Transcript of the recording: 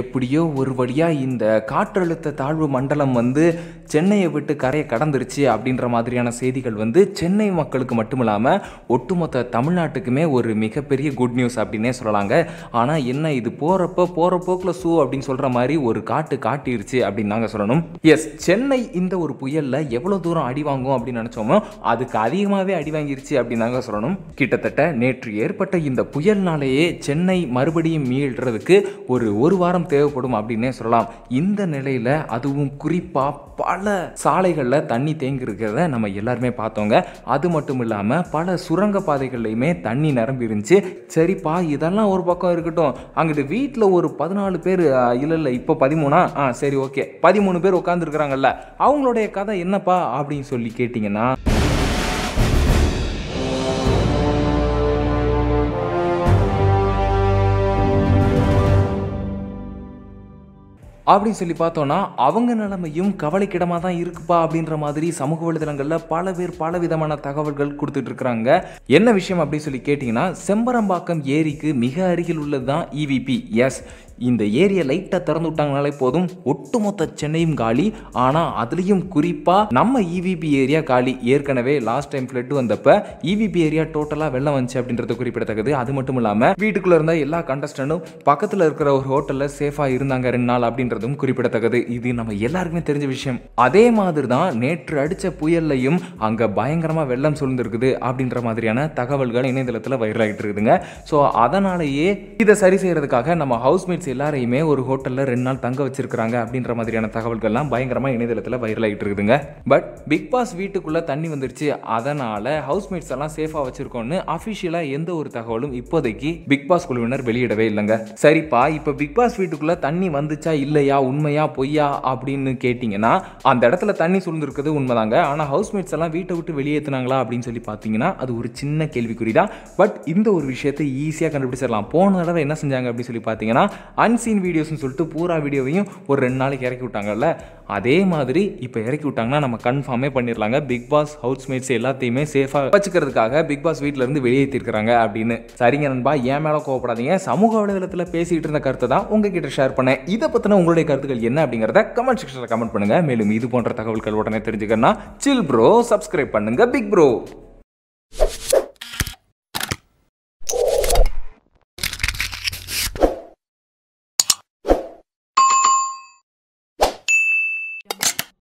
எப்படியோ ஒரு வழியாக இந்த காற்றழுத்த தாழ்வு மண்டலம் வந்து சென்னையை விட்டு கரையை கடந்துருச்சு அப்படின்ற மாதிரியான செய்திகள் வந்து சென்னை மக்களுக்கு மட்டும் இல்லாமல் ஒட்டுமொத்த தமிழ்நாட்டுக்குமே ஒரு மிகப்பெரிய குட் நியூஸ் அப்படின்னே சொல்லலாங்க ஆனால் என்ன இது போகிறப்ப போகிற போக்கில் சூ அப்படின்னு சொல்கிற மாதிரி ஒரு காட்டு காட்டிருச்சு அப்படின்னு தாங்க சொல்லணும் எஸ் சென்னை இந்த ஒரு புயலில் எவ்வளோ தூரம் அடி வாங்கும் அப்படின்னு நினச்சோமோ அதுக்கு அதிகமாகவே அடி வாங்கிருச்சு அப்படின்னு சொல்லணும் கிட்டத்தட்ட நேற்று ஏற்பட்ட இந்த புயல்னாலேயே சென்னை மறுபடியும் மீள்றதுக்கு ஒரு ஒரு வாரம் மின்சாரம் தேவைப்படும் அப்படின்னே சொல்லலாம் இந்த நிலையில் அதுவும் குறிப்பாக பல சாலைகளில் தண்ணி தேங்கி இருக்கிறத நம்ம எல்லாருமே பார்த்தோங்க அது மட்டும் இல்லாமல் பல சுரங்க பாதைகள்லையுமே தண்ணி நிரம்பி இருந்துச்சு சரிப்பா இதெல்லாம் ஒரு பக்கம் இருக்கட்டும் அங்கிட்டு வீட்டில் ஒரு பதினாலு பேர் இல்லை இல்லை இப்போ பதிமூணா ஆ சரி ஓகே பதிமூணு பேர் உட்காந்துருக்குறாங்கல்ல அவங்களுடைய கதை என்னப்பா அப்படின்னு சொல்லி கேட்டிங்கன்னா அப்படின்னு சொல்லி பார்த்தோன்னா அவங்க நிலைமையும் கவலைக்கிடமாக தான் இருக்குப்பா அப்படின்ற மாதிரி சமூக வலைதளங்களில் பல பேர் பல விதமான தகவல்கள் கொடுத்துட்டு இருக்கிறாங்க என்ன விஷயம் அப்படின்னு சொல்லி கேட்டிங்கன்னா செம்பரம்பாக்கம் ஏரிக்கு மிக அருகில் உள்ளது தான் இவிபி e எஸ் இந்த ஏரியை லைட்டாக திறந்து விட்டாங்கனாலே போதும் ஒட்டுமொத்த சென்னையும் காலி ஆனால் அதுலேயும் குறிப்பாக நம்ம இவிபி e ஏரியா காலி ஏற்கனவே லாஸ்ட் டைம் ஃப்ளட்டு வந்தப்போ இவிபி ஏரியா டோட்டலாக வெள்ளம் வந்துச்சு அப்படின்றது குறிப்பிடத்தக்கது அது மட்டும் இல்லாமல் வீட்டுக்குள்ளே இருந்தால் எல்லா கண்டஸ்டனும் பக்கத்தில் இருக்கிற ஒரு ஹோட்டலில் சேஃபாக இருந்தாங்க ரெண்டு நாள் அப்படின்ற அப்படின்றதும் குறிப்பிடத்தக்கது இது நம்ம எல்லாருக்குமே தெரிஞ்ச விஷயம் அதே மாதிரி தான் நேற்று அடித்த புயல்லையும் அங்கே பயங்கரமாக வெள்ளம் சூழ்ந்திருக்குது அப்படின்ற மாதிரியான தகவல்கள் இணையதளத்தில் வைரலாகிட்டு இருக்குதுங்க ஸோ அதனாலேயே இதை சரி செய்கிறதுக்காக நம்ம ஹவுஸ்மேட்ஸ் எல்லாரையுமே ஒரு ஹோட்டலில் ரெண்டு நாள் தங்க வச்சிருக்கிறாங்க அப்படின்ற மாதிரியான தகவல்கள்லாம் பயங்கரமாக இணையதளத்தில் வைரலாகிட்டு இருக்குதுங்க பட் பிக் பாஸ் வீட்டுக்குள்ளே தண்ணி வந்துருச்சு அதனால் ஹவுஸ்மேட்ஸ் எல்லாம் சேஃபாக வச்சுருக்கோன்னு அஃபிஷியலாக எந்த ஒரு தகவலும் இப்போதைக்கு பிக் பாஸ் குழுவினர் வெளியிடவே இல்லைங்க சரிப்பா இப்போ பிக் பாஸ் வீட்டுக்குள்ளே தண்ணி வந்துச்சா இல்லை வார்த்தையா உண்மையா பொய்யா அப்படின்னு கேட்டிங்கன்னா அந்த இடத்துல தண்ணி சுழ்ந்துருக்கிறது உண்மைதாங்க ஆனால் ஹவுஸ்மேட்ஸ் எல்லாம் வீட்டை விட்டு வெளியேற்றினாங்களா அப்படின்னு சொல்லி பார்த்தீங்கன்னா அது ஒரு சின்ன கேள்விக்குறி தான் பட் இந்த ஒரு விஷயத்தை ஈஸியாக கண்டுபிடிச்சிடலாம் போன தடவை என்ன செஞ்சாங்க அப்படின்னு சொல்லி பார்த்தீங்கன்னா அன்சீன் வீடியோஸ்னு சொல்லிட்டு பூரா வீடியோவையும் ஒரு ரெண்டு நாளைக்கு இறக்கி விட்டாங்கல்ல அதே மாதிரி இப்போ இறக்கி விட்டாங்கன்னா நம்ம கன்ஃபார்மே பண்ணிடலாங்க பிக் பாஸ் ஹவுஸ்மேட்ஸ் எல்லாத்தையுமே சேஃபாக வச்சுக்கிறதுக்காக பிக் பாஸ் வீட்டிலேருந்து வெளியேற்றிருக்கிறாங்க அப்படின்னு சரிங்க நண்பா ஏன் மேலே கோவப்படாதீங்க சமூக வலைதளத்தில் பேசிகிட்டு இருந்த கருத்தை தான் உங்ககிட்ட ஷேர் பண்ணேன் இதை பற்றின உங்களுக்கு உங்களுடைய கருத்துக்கள் என்ன அப்படிங்கிறத கமெண்ட் செக்ஷனில் கமெண்ட் பண்ணுங்கள் மேலும் இது போன்ற தகவல்கள் உடனே தெரிஞ்சுக்கன்னா சில் ப்ரோ சப்ஸ்கிரைப் பண்ணுங்கள் பிக் ப்ரோ